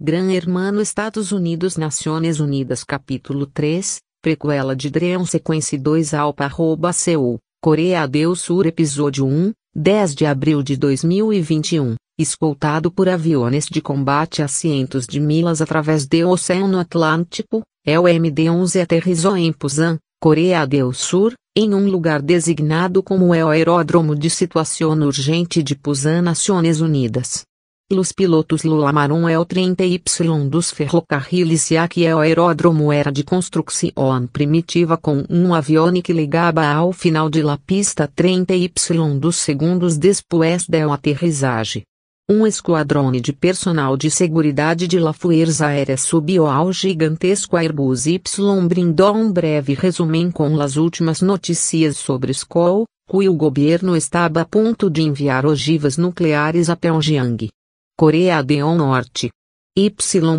Gran Hermano Estados Unidos Nações Unidas Capítulo 3, Prequela de Dreon Sequence 2 Alpa arroba Seul, Coreia do Sur Episódio 1, 10 de abril de 2021, escoltado por aviões de combate a cientos de milhas através do Oceano Atlântico, é o MD-11 aterrizou em Pusan, Coreia do Sul, em um lugar designado como é o Aeródromo de Situação Urgente de Pusan, Nações Unidas. Los pilotos Lula Marum é o 30Y dos ferrocarriles e aqui é o aeródromo era de construção primitiva com um avione que ligava ao final de la pista 30Y dos segundos depois da aterrissagem. Um esquadrone de personal de seguridade de La Fuerza Aérea subiu ao gigantesco Airbus Y brindou um breve resumem com as últimas notícias sobre Skoll, cujo o governo estava a ponto de enviar ogivas nucleares a Pyongyang. Coreia Adeon Norte. Y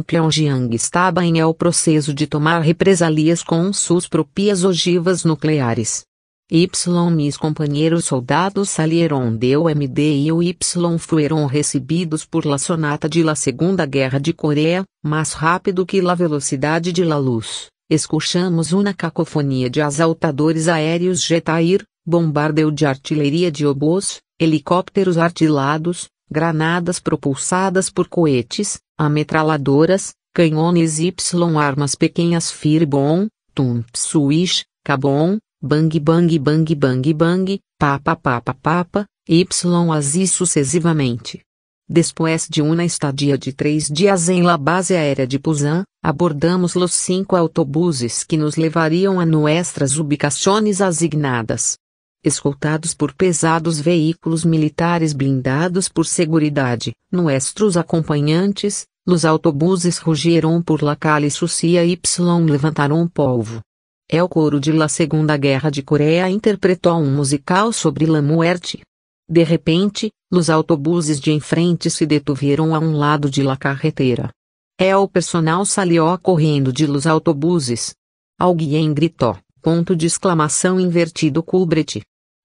Pyongyang estava em el processo de tomar represálias com suas próprias ogivas nucleares. Y mis companheiros soldados salieron del MD o Y fueron recebidos por la sonata de la Segunda Guerra de Coreia, mais rápido que la velocidade de la luz. Escuchamos uma cacofonia de assaltadores aéreos jetair, bombardeio de artilharia de obôs, helicópteros artilados, granadas propulsadas por coetes, ametralhadoras, canhões Y armas pequenas Firebom, Tump Swish, Cabon, Bang Bang Bang Bang Bang, Papa Papa Papa, Y as assim e sucessivamente. Depois de uma estadia de três dias em la base aérea de Pusan, abordamos os cinco autobuses que nos levariam a nuestras ubicações asignadas escoltados por pesados veículos militares blindados por seguridade, nuestros acompanhantes, os autobuses rugiram por la calle sucia y levantaram polvo. É o coro de La Segunda Guerra de Coreia interpretou um musical sobre la muerte. De repente, os autobuses de enfrente se detuveram a um lado de la carretera. É o personal salió correndo de los autobuses. Alguém gritou, ponto de exclamação invertido Culbret.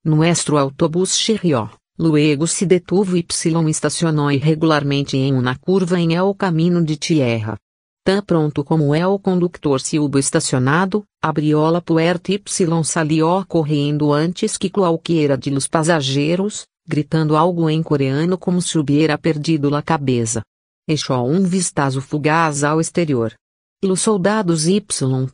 Nuestro autobus chirrió. Luego se detuvo y estacionou irregularmente em uma curva em El Caminho de Tierra. Tão pronto como el é conductor se hubo estacionado, abrió la puerta y salió correndo antes que qualquer de los passageiros, gritando algo em coreano como se hubiera perdido la cabeça. Echou um vistazo fugaz ao exterior. Los soldados Y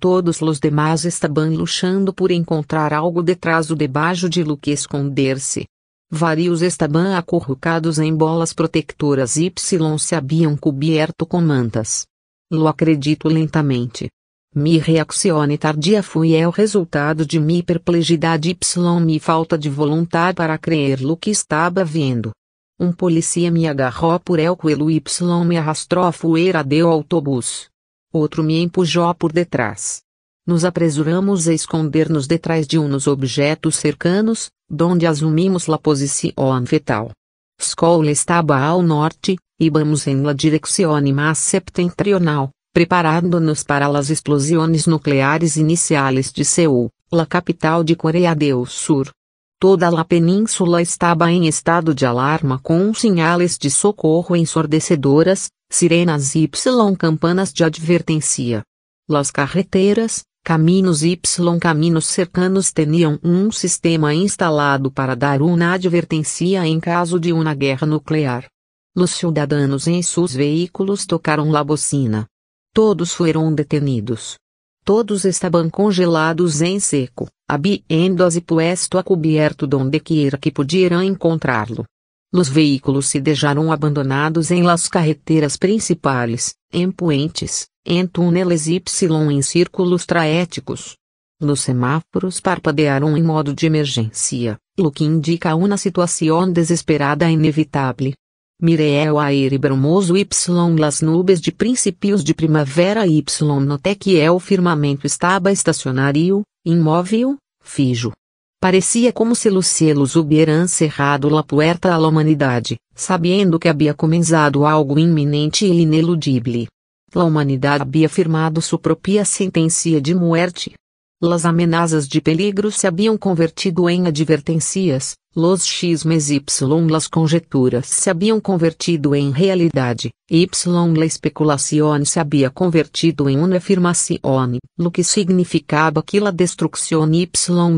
todos os demais estaban luchando por encontrar algo detrás ou debaixo de lo que esconder-se. Vários estaban acurrucados em bolas protectoras Y se haviam coberto com mantas. Lo acredito lentamente. Mi reaccione tardia foi é o resultado de mi perplejidade Y mi falta de vontade para crer lo que estava vendo. Um policia me agarrou por el coelho Y me arrastou a fuera de autobus. Outro me empujou por detrás. Nos apresuramos a esconder-nos detrás de uns objetos cercanos, donde assumimos la posição fetal. Skoll estava ao norte, e vamos em la direzione mais septentrional, preparando-nos para as explosões nucleares iniciais de Seul, la capital de Coreia do Sul. Toda a península estava em estado de alarma com sinais de socorro ensurdecedoras, sirenas y campanas de advertencia. Las carreteras, caminhos y caminhos cercanos tinham um sistema instalado para dar uma advertência em caso de uma guerra nuclear. Os cidadãos em seus veículos tocaram la bocina. Todos foram detenidos. Todos estavam congelados em seco, habiendo-se puesto a coberto donde quiera que pudieran encontrá-lo. Los veículos se deixaram abandonados em las carreteras principais, em puentes, em túneis y em círculos traéticos. Los semáforos parpadearam em modo de emergência, o que indica uma situação desesperada inevitável. Mirei o aire brumoso y las nubes de princípios de primavera y noté que o firmamento estava estacionário, imóvel, fijo, Parecia como se os selos hubieran cerrado la puerta à humanidade, sabendo que havia comenzado algo iminente e ineludible. La humanidade havia firmado sua própria sentencia de morte. Las amenazas de peligro se haviam convertido em advertências, los xismes y las conjeturas se haviam convertido em realidade, y la especulación se havia convertido em una afirmación, lo que significava que la destrucción y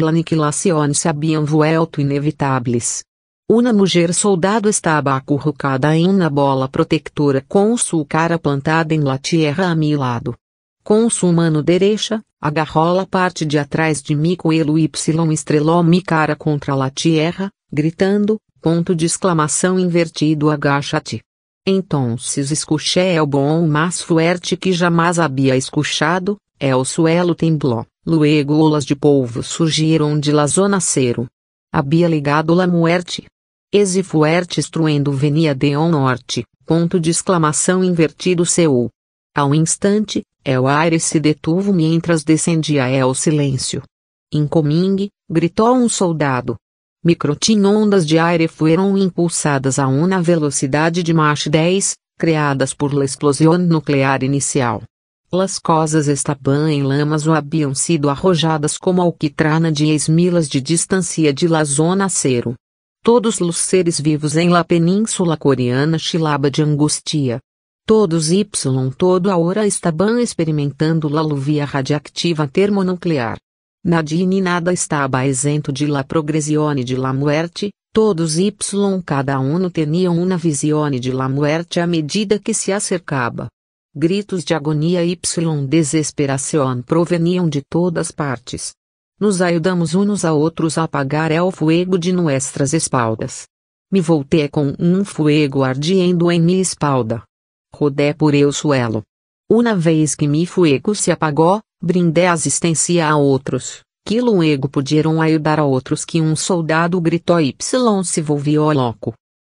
la aniquilación se haviam vuelto inevitables. Una mujer soldado estava acurrucada em una bola protetora com su cara plantada em la tierra a mi lado. Com sua mano derecha. A garrola parte de atrás de mim coelho y estrelou mi cara contra la tierra, gritando, ponto de exclamação invertido agacha-te. Então se escuché el é bom mais fuerte que jamais havia escuchado, el é suelo tembló, luego olas de polvo surgiram de la zona cero. Havia ligado la muerte. Ese fuerte estruendo venia de on norte, ponto de exclamação invertido seu. Ao instante, El Aire se detuvo mientras descendia El silêncio. Incoming, gritou um soldado. ondas de aire foram impulsadas a uma velocidade de Mach 10, criadas por la explosão nuclear inicial. Las cosas estaban em lamas ou haviam sido arrojadas como alquitrana de esmilas de distância de la zona cero. Todos os seres vivos em la península coreana chilaba de angustia. Todos y todo hora estaban experimentando la luvia via radiactiva termonuclear. Nadie ni nada estaba isento de la progresione de la muerte, todos y cada uno tenían una visione de la muerte a medida que se acercaba. Gritos de agonia y desesperação proveniam de todas partes. Nos ajudamos uns a outros a apagar el fuego de nuestras espaldas. Me voltei com um fuego ardiendo em minha espalda rodé por eu suelo. Uma vez que mi fuego se apagou, brindé assistência a outros, que luego puderam ajudar a outros que um soldado gritou y se volvió loco.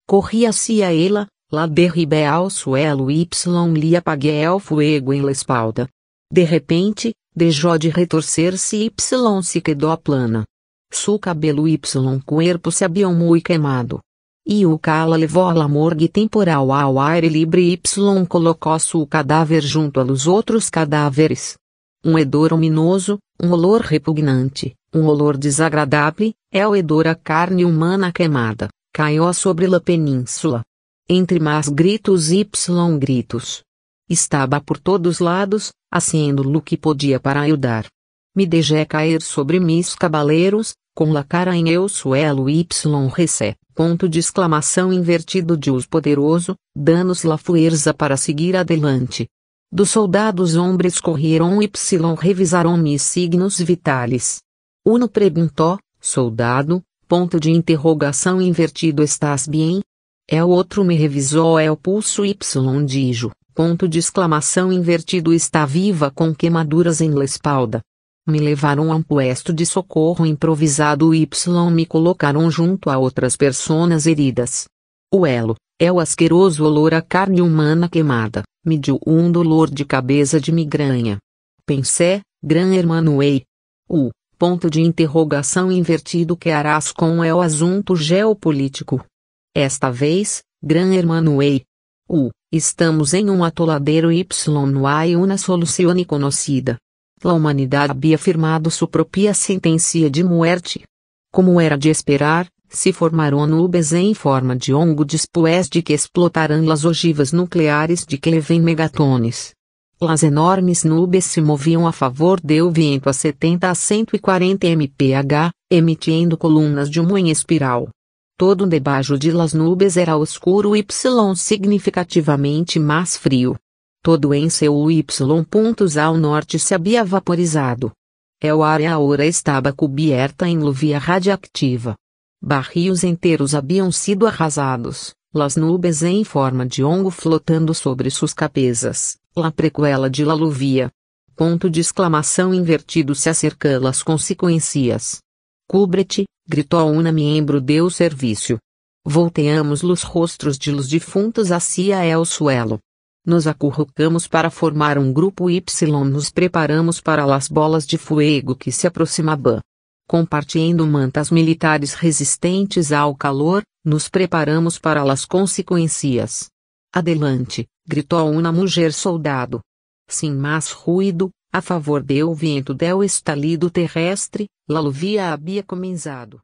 Corri a ela, la derribé ao suelo y lhe apaguei el fuego em la espalda. De repente, deixou de retorcer-se y se quedou plana. Su cabelo y cuerpo se abriu muy quemado. E o Cala levou a morgue temporal ao ar livre y colocou seu cadáver junto aos outros cadáveres. Um hedor ominoso, um olor repugnante, um olor desagradável, é o hedor a carne humana queimada, caiu sobre la península. Entre mais gritos y gritos. Estava por todos lados, haciendo o que podia para ajudar. Me deixei cair sobre mis cabaleiros, com la cara em eu suelo y recé Ponto de exclamação invertido de os poderoso, danos la fuerza para seguir adelante. Dos soldados hombres correram y revisaram mis signos vitales. Uno perguntou, soldado, ponto de interrogação invertido estás bem? É o outro me revisou é o pulso y dijo, ponto de exclamação invertido está viva com queimaduras em la espalda. Me levaram a um puesto de socorro improvisado e me colocaram junto a outras pessoas heridas. O elo, é o asqueroso olor à carne humana queimada, me deu um dolor de cabeça de migranha. Pensé, gran hermano ei. O ponto de interrogação invertido que harás com é o assunto geopolítico. Esta vez, gran hermano ei. estamos em um atoladeiro y no hay una solución conocida. La humanidade havia firmado sua própria sentença de morte. Como era de esperar, se formaram nubes em forma de hongo depois de que explotaram as ogivas nucleares de que levem megatones. Las enormes nubes se moviam a favor do vento a 70 a 140 mph, emitindo colunas de humo em espiral. Todo debaixo de las nubes era oscuro e significativamente mais frio todo em seu y pontos ao norte se havia vaporizado. É o área ora estava coberta em luvia radioactiva. Barrios inteiros haviam sido arrasados, las nubes em forma de ongo flotando sobre suas capezas, la prequela de la luvia. Ponto de exclamação invertido se acerca las consequências. Cubre-te, gritou una membro deu serviço. Volteamos los rostros de los defuntos hacia el suelo. Nos acurrucamos para formar um grupo Y. Nos preparamos para las bolas de fuego que se aproximaban. Compartindo mantas militares resistentes ao calor, nos preparamos para las consequências. Adelante, gritou uma mulher soldado. Sem mais ruído, a favor do vento del estalido terrestre, la luvia havia comenzado.